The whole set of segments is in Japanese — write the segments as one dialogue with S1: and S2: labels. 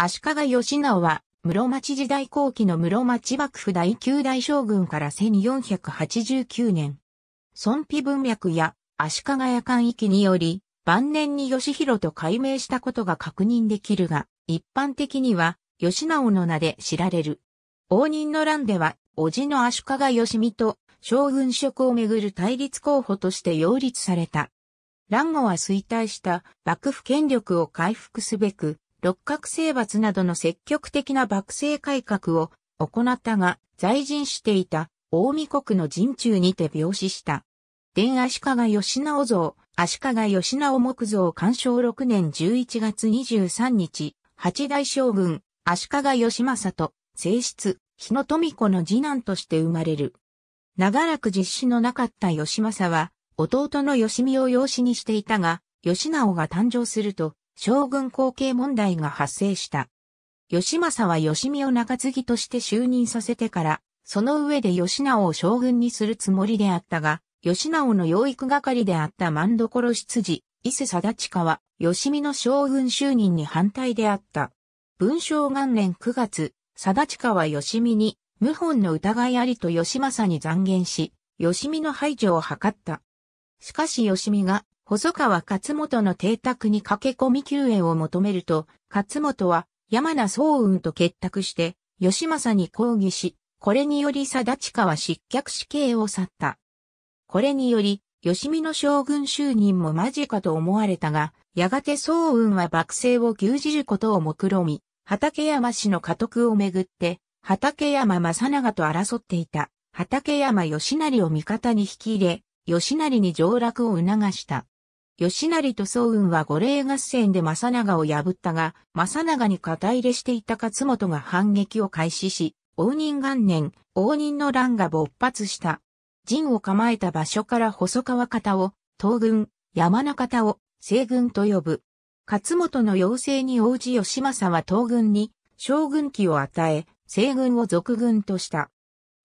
S1: 足利義直は、室町時代後期の室町幕府第9代将軍から1489年、孫妃文脈や足利夜間域により、晩年に義弘と改名したことが確認できるが、一般的には、義直の名で知られる。応仁の乱では、叔父の足利義美と将軍職をめぐる対立候補として擁立された。乱後は衰退した幕府権力を回復すべく、六角征伐などの積極的な幕政改革を行ったが、在陣していた大見国の陣中にて病死した。伝足利義直像、足利義直木像干渉6年11月23日、八代将軍、足利義政と、正室、日野富子の次男として生まれる。長らく実施のなかった義政は、弟の義美を養子にしていたが、義直が誕生すると、将軍後継問題が発生した。吉政は吉美を中継ぎとして就任させてから、その上で吉直を将軍にするつもりであったが、吉直の養育係であった万所執事、伊勢貞親は、吉美の将軍就任に反対であった。文章元年9月、貞親は吉美に、謀反の疑いありと吉政に残言し、吉美の排除を図った。しかし吉美が細川勝元の邸宅に駆け込み救援を求めると、勝元は山名総雲と結託して、吉政に抗議し、これにより定近は失脚死刑を去った。これにより、吉見の将軍就任も間近と思われたが、やがて総雲は幕政を牛耳ることを目論み、畠山氏の家督をめぐって、畠山正長と争っていた、畠山義成を味方に引き入れ、義成に上洛を促した。吉成と総運は五霊合戦で正長を破ったが、正長に肩入れしていた勝本が反撃を開始し、応仁元年、応仁の乱が勃発した。陣を構えた場所から細川方を、東軍、山中方を、西軍と呼ぶ。勝本の要請に応じ義政は東軍に、将軍機を与え、西軍を俗軍とした。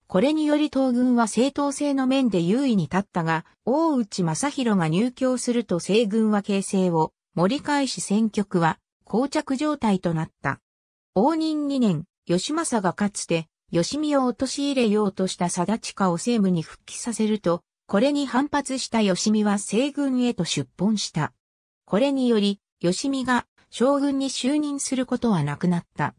S1: これにより東軍は正当性の面で優位に立ったが、大内正宏が入京すると西軍は形勢を盛り返し戦局は膠着状態となった。応仁2年、吉政がかつて、吉見を陥れようとした定下を政務に復帰させると、これに反発した吉見は西軍へと出奔した。これにより、吉見が将軍に就任することはなくなった。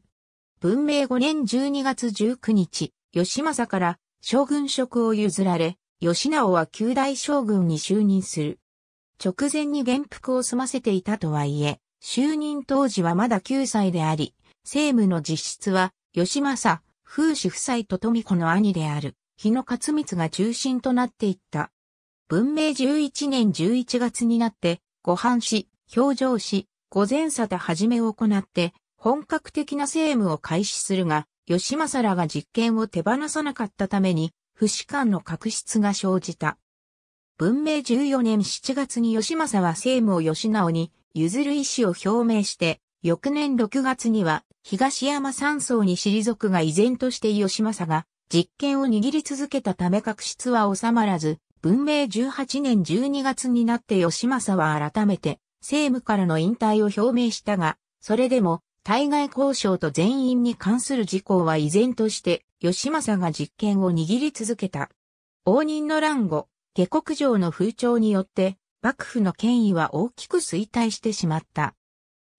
S1: 文明5年12月19日、義政から将軍職を譲られ、義直は九大将軍に就任する。直前に元服を済ませていたとはいえ、就任当時はまだ9歳であり、政務の実質は、義政、風氏夫妻と富子の兄である、日野勝光が中心となっていった。文明11年11月になって、ご藩士、表情し、御前沙汰始めを行って、本格的な政務を開始するが、義政らが実権を手放さなかったために、不死官の確執が生じた。文明14年7月に義政は政務を義直に譲る意思を表明して、翌年6月には東山山荘に退くが依然として義政が実権を握り続けたため確執は収まらず、文明18年12月になって義政は改めて政務からの引退を表明したが、それでも対外交渉と全員に関する事項は依然として、吉政が実権を握り続けた。応仁の乱後、下国上の風潮によって、幕府の権威は大きく衰退してしまった。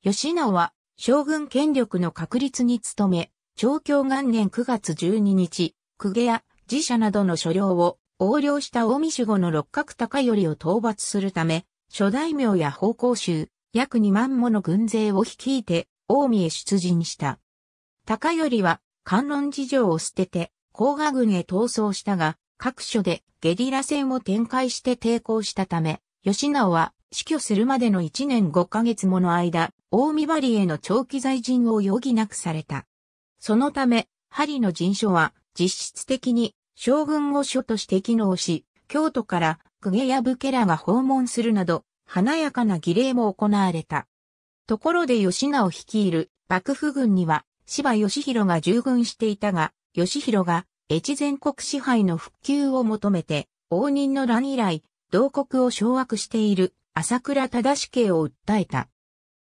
S1: 吉直は、将軍権力の確立に努め、長教元年9月12日、公家や寺社などの所領を横領した大見守護の六角高頼を討伐するため、諸大名や奉公衆、約2万もの軍勢を率いて、近江へ出陣した。高頼は観音事情を捨てて、甲賀軍へ逃走したが、各所でゲリラ戦を展開して抵抗したため、吉直は死去するまでの1年5ヶ月もの間、近江針への長期在陣を余儀なくされた。そのため、針の陣所は実質的に将軍を所として機能し、京都から公家や武家らが訪問するなど、華やかな儀礼も行われた。ところで義直率いる幕府軍には芝義弘が従軍していたが、義弘が越前国支配の復旧を求めて、応仁の乱以来、同国を掌握している朝倉忠死家を訴えた。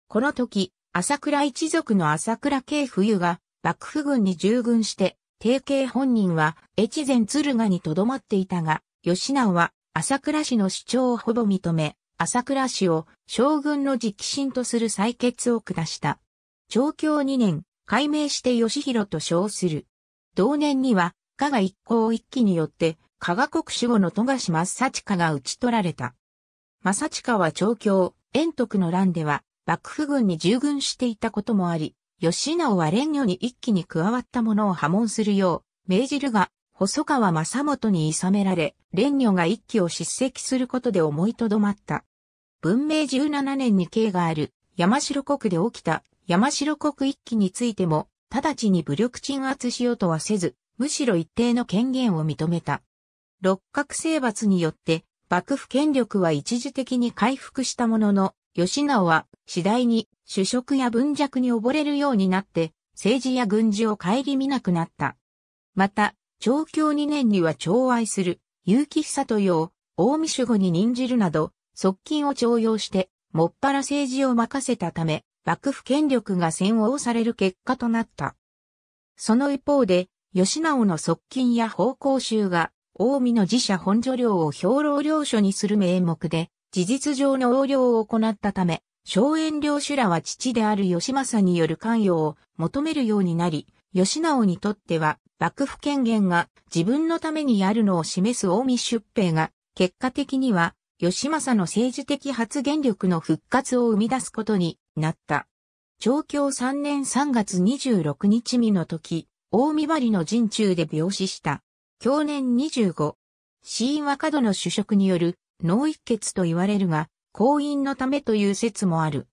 S1: この時、朝倉一族の朝倉慶冬が幕府軍に従軍して、定慶本人は越前敦賀に留まっていたが、義直は朝倉氏の主張をほぼ認め、朝倉氏を将軍の直進とする採決を下した。長教2年、改名して義弘と称する。同年には、加賀一行一揆によって、加賀国守護の富樫正親が討ち取られた。正親は長教、円徳の乱では、幕府軍に従軍していたこともあり、吉直は連女に一気に加わったものを破門するよう、命じるが、細川正元に諌められ、連女が一揆を叱責することで思いとどまった。文明17年に刑がある山城国で起きた山城国一揆についても、直ちに武力鎮圧しようとはせず、むしろ一定の権限を認めた。六角征伐によって、幕府権力は一時的に回復したものの、吉直は次第に主食や文弱に溺れるようになって、政治や軍事を顧みなくなった。また、長教2年には長愛する、結城久豊を、大見守護に任じるなど、側近を徴用して、もっぱら政治を任せたため、幕府権力が専応される結果となった。その一方で、吉直の側近や奉公衆が、大見の寺社本所領を兵糧領所にする名目で、事実上の横領を行ったため、荘園領主らは父である吉政による関与を求めるようになり、吉直にとっては、幕府権限が自分のためにあるのを示す大見出兵が、結果的には吉政の政治的発言力の復活を生み出すことになった。長教3年3月26日未の時、大見張りの陣中で病死した。去年25、死因は過度の主食による脳一血と言われるが、後因のためという説もある。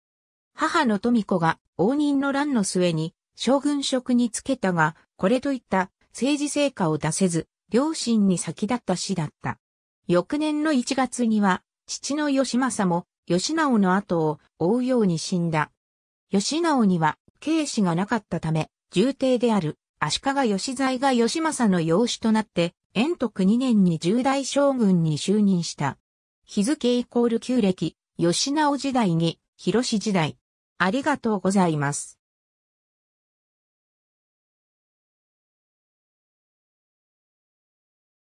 S1: 母の富子が応仁の乱の末に将軍職につけたが、これといった政治成果を出せず、両親に先立った死だった。翌年の1月には、父の義政も、義直の後を追うように死んだ。義直には、慶子がなかったため、重帝である、足利義在が義政の養子となって、延徳2年に重大将軍に就任した。日付イコール旧暦、義直時代に、広志時代。ありがとうございます。